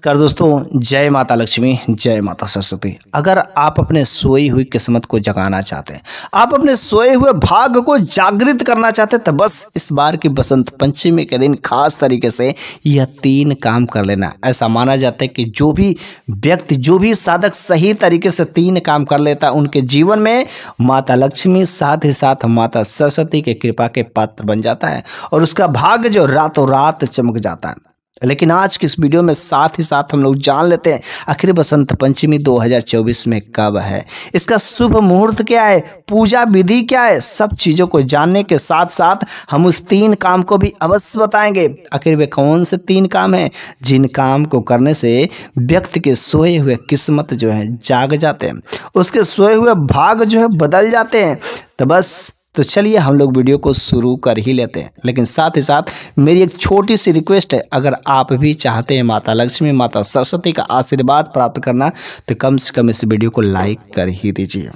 नमस्कार दोस्तों जय माता लक्ष्मी जय माता सरस्वती अगर आप अपने सोई हुई किस्मत को जगाना चाहते हैं आप अपने सोए हुए भाग को जागृत करना चाहते हैं तो बस इस बार की बसंत पंचमी के दिन खास तरीके से यह तीन काम कर लेना ऐसा माना जाता है कि जो भी व्यक्ति जो भी साधक सही तरीके से तीन काम कर लेता है उनके जीवन में माता लक्ष्मी साथ ही साथ माता सरस्वती के कृपा के पात्र बन जाता है और उसका भाग्य जो रातों रात चमक जाता है लेकिन आज के इस वीडियो में साथ ही साथ हम लोग जान लेते हैं आखिर बसंत पंचमी 2024 में कब है इसका शुभ मुहूर्त क्या है पूजा विधि क्या है सब चीज़ों को जानने के साथ साथ हम उस तीन काम को भी अवश्य बताएंगे आखिर वे कौन से तीन काम हैं जिन काम को करने से व्यक्ति के सोए हुए किस्मत जो है जाग जाते हैं उसके सोए हुए भाग जो है बदल जाते हैं तो बस तो चलिए हम लोग वीडियो को शुरू कर ही लेते हैं लेकिन साथ ही साथ मेरी एक छोटी सी रिक्वेस्ट है अगर आप भी चाहते हैं माता लक्ष्मी माता सरस्वती का आशीर्वाद प्राप्त करना तो कम से कम इस वीडियो को लाइक कर ही दीजिए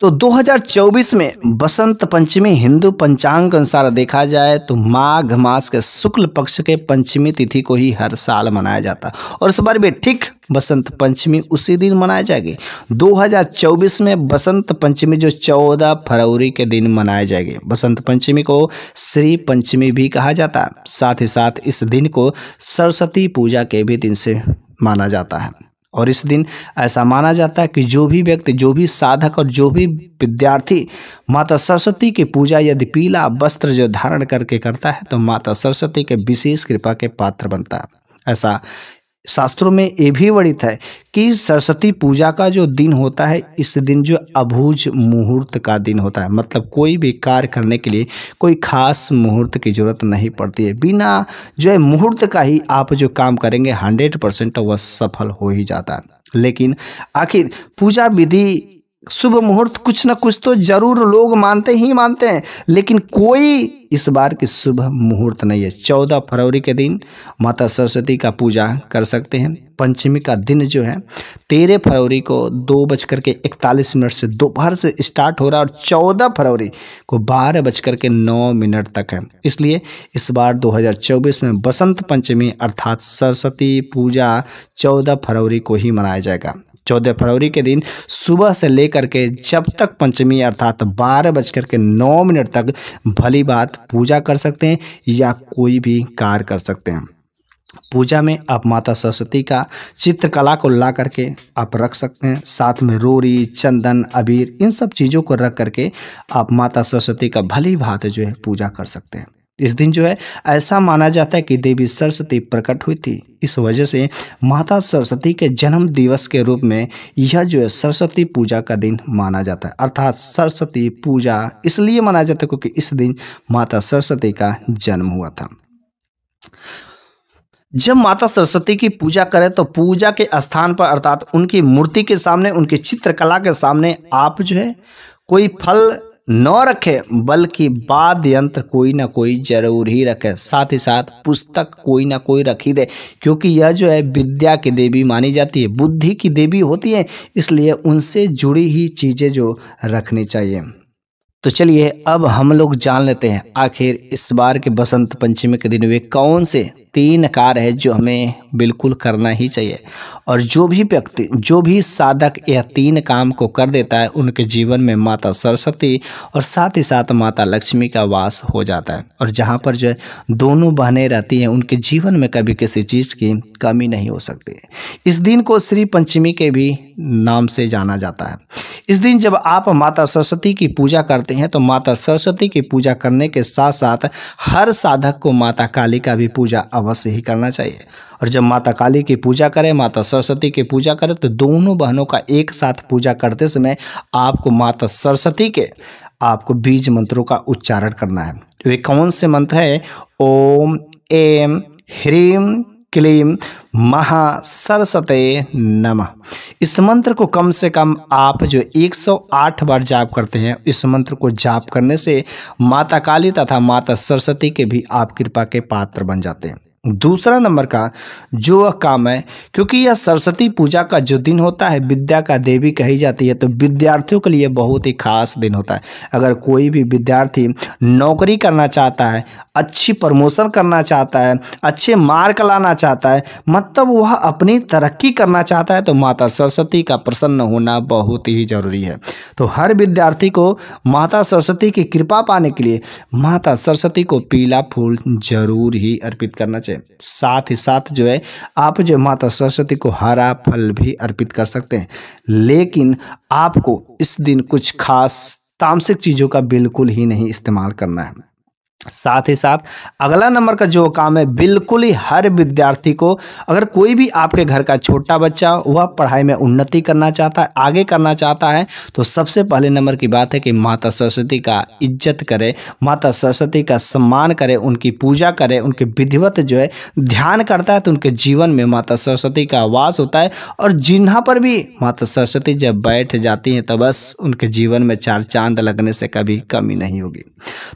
तो 2024 में बसंत पंचमी हिंदू पंचांग के अनुसार देखा जाए तो माघ मास के शुक्ल पक्ष के पंचमी तिथि को ही हर साल मनाया जाता और इस बार भी ठीक बसंत पंचमी उसी दिन मनाई जाएगी 2024 में बसंत पंचमी जो 14 फरवरी के दिन मनाई जाएगी बसंत पंचमी को श्री पंचमी भी कहा जाता है साथ ही साथ इस दिन को सरस्वती पूजा के भी दिन से माना जाता है और इस दिन ऐसा माना जाता है कि जो भी व्यक्ति जो भी साधक और जो भी विद्यार्थी माता सरस्वती की पूजा यदि पीला वस्त्र जो धारण करके करता है तो माता सरस्वती के विशेष कृपा के पात्र बनता है ऐसा शास्त्रों में ये भी वर्णित है कि सरस्वती पूजा का जो दिन होता है इस दिन जो अभूज मुहूर्त का दिन होता है मतलब कोई भी कार्य करने के लिए कोई खास मुहूर्त की ज़रूरत नहीं पड़ती है बिना जो है मुहूर्त का ही आप जो काम करेंगे हंड्रेड परसेंट वह सफल हो ही जाता है लेकिन आखिर पूजा विधि शुभ मुहूर्त कुछ ना कुछ तो जरूर लोग मानते ही मानते हैं लेकिन कोई इस बार की शुभ मुहूर्त नहीं है चौदह फरवरी के दिन माता सरस्वती का पूजा कर सकते हैं पंचमी का दिन जो है तेरह फरवरी को दो बज कर के इकतालीस मिनट से दोपहर से स्टार्ट हो रहा है और चौदह फरवरी को बारह बज कर के नौ मिनट तक है इसलिए इस बार 2024 में बसंत पंचमी अर्थात सरस्वती पूजा चौदह फरवरी को ही मनाया जाएगा चौदह फरवरी के दिन सुबह से लेकर के जब तक पंचमी अर्थात बारह बजकर के नौ मिनट तक भली बात पूजा कर सकते हैं या कोई भी कार्य कर सकते हैं पूजा में आप माता सरस्वती का चित्रकला को ला करके आप रख सकते हैं साथ में रोरी चंदन अबीर इन सब चीज़ों को रख करके आप माता सरस्वती का भली भात जो है पूजा कर सकते हैं इस दिन जो है ऐसा माना जाता है कि देवी सरस्वती प्रकट हुई थी इस वजह से माता सरस्वती के जन्म दिवस के रूप में यह जो है सरस्वती पूजा का दिन माना जाता है अर्थात सरस्वती पूजा इसलिए माना जाता है क्योंकि इस दिन माता सरस्वती का जन्म हुआ था जब माता सरस्वती की पूजा करें तो पूजा के स्थान पर अर्थात उनकी मूर्ति के सामने उनकी चित्रकला के सामने आप जो है कोई फल न रखे बल्कि वाद यंत्र कोई ना कोई जरूर ही रखें साथ ही साथ पुस्तक कोई ना कोई रखी दे क्योंकि यह जो है विद्या की देवी मानी जाती है बुद्धि की देवी होती है इसलिए उनसे जुड़ी ही चीज़ें जो रखनी चाहिए तो चलिए अब हम लोग जान लेते हैं आखिर इस बार के बसंत पंचमी के दिन वे कौन से तीन कार्य है जो हमें बिल्कुल करना ही चाहिए और जो भी व्यक्ति जो भी साधक यह तीन काम को कर देता है उनके जीवन में माता सरस्वती और साथ ही साथ माता लक्ष्मी का वास हो जाता है और जहाँ पर जो है दोनों बहने रहती हैं उनके जीवन में कभी किसी चीज़ की कमी नहीं हो सकती इस दिन को श्री पंचमी के भी नाम से जाना जाता है इस दिन जब आप माता सरस्वती की पूजा करते हैं तो माता सरस्वती की पूजा करने के साथ साथ हर साधक को माता काली का भी पूजा अवश्य ही करना चाहिए और जब माता काली की पूजा करें माता सरस्वती की पूजा करें तो दोनों बहनों का एक साथ पूजा करते समय आपको माता सरस्वती के आपको बीज मंत्रों का उच्चारण करना है वे तो कौन से मंत्र है ओम एम ह्रीम क्लीम महा सरस्वते नम इस मंत्र को कम से कम आप जो 108 बार जाप करते हैं इस मंत्र को जाप करने से माता काली तथा माता सरस्वती के भी आप कृपा के पात्र बन जाते हैं दूसरा नंबर का जो वह काम है क्योंकि यह सरस्वती पूजा का जो दिन होता है विद्या का देवी कही जाती है तो विद्यार्थियों के लिए बहुत ही खास दिन होता है अगर कोई भी विद्यार्थी नौकरी करना चाहता है अच्छी प्रमोशन करना चाहता है अच्छे मार्क लाना चाहता है मतलब वह अपनी तरक्की करना चाहता है तो माता सरस्वती का प्रसन्न होना बहुत ही जरूरी है तो हर विद्यार्थी को माता सरस्वती की कृपा पाने के लिए माता सरस्वती को पीला फूल जरूर ही अर्पित करना चाहिए हैं साथ ही साथ जो है आप जो माता सरस्वती को हरा फल भी अर्पित कर सकते हैं लेकिन आपको इस दिन कुछ खास तामसिक चीज़ों का बिल्कुल ही नहीं इस्तेमाल करना है साथ ही साथ अगला नंबर का जो काम है बिल्कुल ही हर विद्यार्थी को अगर कोई भी आपके घर का छोटा बच्चा वह पढ़ाई में उन्नति करना चाहता है आगे करना चाहता है तो सबसे पहले नंबर की बात है कि माता सरस्वती का इज्जत करे माता सरस्वती का सम्मान करें उनकी पूजा करें उनके विधिवत जो है ध्यान करता है तो उनके जीवन में माता सरस्वती का आवास होता है और जिन्हा पर भी माता सरस्वती जब बैठ जाती हैं तो बस उनके जीवन में चार चांद लगने से कभी कमी नहीं होगी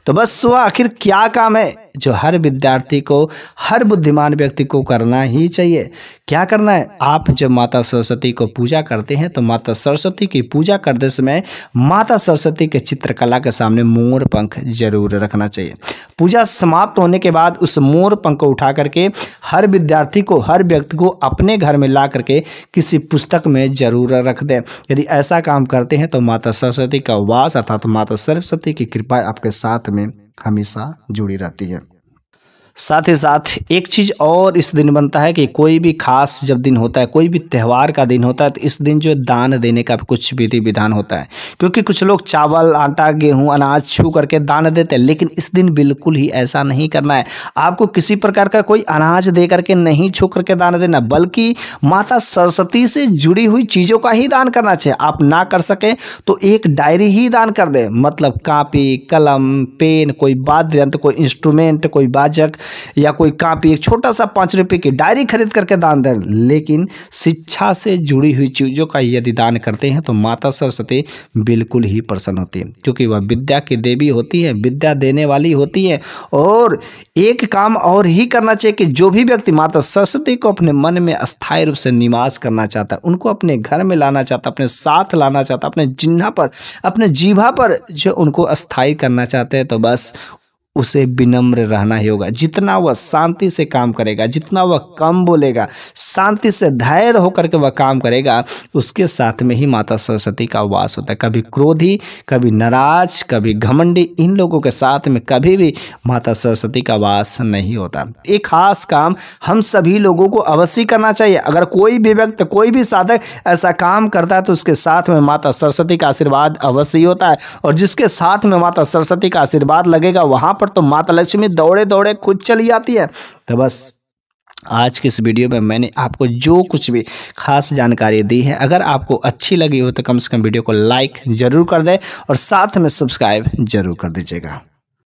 तो बस वह आखिर क्या काम है जो हर विद्यार्थी को हर बुद्धिमान व्यक्ति को करना ही चाहिए क्या करना है आप जब माता सरस्वती को पूजा करते हैं तो माता सरस्वती की पूजा करते समय माता सरस्वती के चित्रकला के सामने मोर पंख जरूर रखना चाहिए पूजा समाप्त होने के बाद उस मोर पंख को उठा करके हर विद्यार्थी को हर व्यक्ति को अपने घर में ला करके किसी पुस्तक में जरूर रख दें यदि ऐसा काम करते हैं तो माता सरस्वती का वास अर्थात माता सरस्वती की कृपा आपके साथ में हमेशा जुड़ी रहती है साथ ही साथ एक चीज़ और इस दिन बनता है कि कोई भी खास जब दिन होता है कोई भी त्यौहार का दिन होता है तो इस दिन जो दान देने का कुछ विधि विधान होता है क्योंकि कुछ लोग चावल आटा गेहूं अनाज छू करके दान देते हैं लेकिन इस दिन बिल्कुल ही ऐसा नहीं करना है आपको किसी प्रकार का कोई अनाज दे करके नहीं छू करके दान देना बल्कि माता सरस्वती से जुड़ी हुई चीज़ों का ही दान करना चाहिए आप ना कर सकें तो एक डायरी ही दान कर दें मतलब कापी कलम पेन कोई वाद्य यंत्र कोई इंस्ट्रूमेंट कोई बाजक या कोई कापी एक छोटा सा पाँच रुपये की डायरी खरीद करके दान दें लेकिन शिक्षा से जुड़ी हुई चीज़ों का यदि दान करते हैं तो माता सरस्वती बिल्कुल ही प्रसन्न होती है क्योंकि वह विद्या की देवी होती है विद्या देने वाली होती है और एक काम और ही करना चाहिए कि जो भी व्यक्ति माता सरस्वती को अपने मन में अस्थायी रूप से निवास करना चाहता है उनको अपने घर में लाना चाहता है अपने साथ लाना चाहता है अपने जिन्हा पर अपने जीवा पर जो उनको अस्थायी करना चाहते हैं तो बस उसे विनम्र रहना ही होगा जितना वह शांति से काम करेगा जितना वह कम बोलेगा शांति से धैर्य होकर के वह काम करेगा उसके साथ में ही माता सरस्वती का वास होता है कभी क्रोधी कभी नाराज कभी घमंडी इन लोगों के साथ में कभी भी माता सरस्वती का वास नहीं होता एक खास काम हम सभी लोगों को अवश्य करना चाहिए अगर कोई भी व्यक्ति कोई भी साधक ऐसा काम करता है तो उसके साथ में माता सरस्वती का आशीर्वाद अवश्य होता है और जिसके साथ में माता सरस्वती का आशीर्वाद लगेगा वहाँ पर तो माता लक्ष्मी दौड़े दौड़े खुद चली आती है तो बस आज के इस वीडियो में मैंने आपको जो कुछ भी खास जानकारी दी है अगर आपको अच्छी लगी हो तो कम से कम वीडियो को लाइक ज़रूर कर दें और साथ में सब्सक्राइब ज़रूर कर दीजिएगा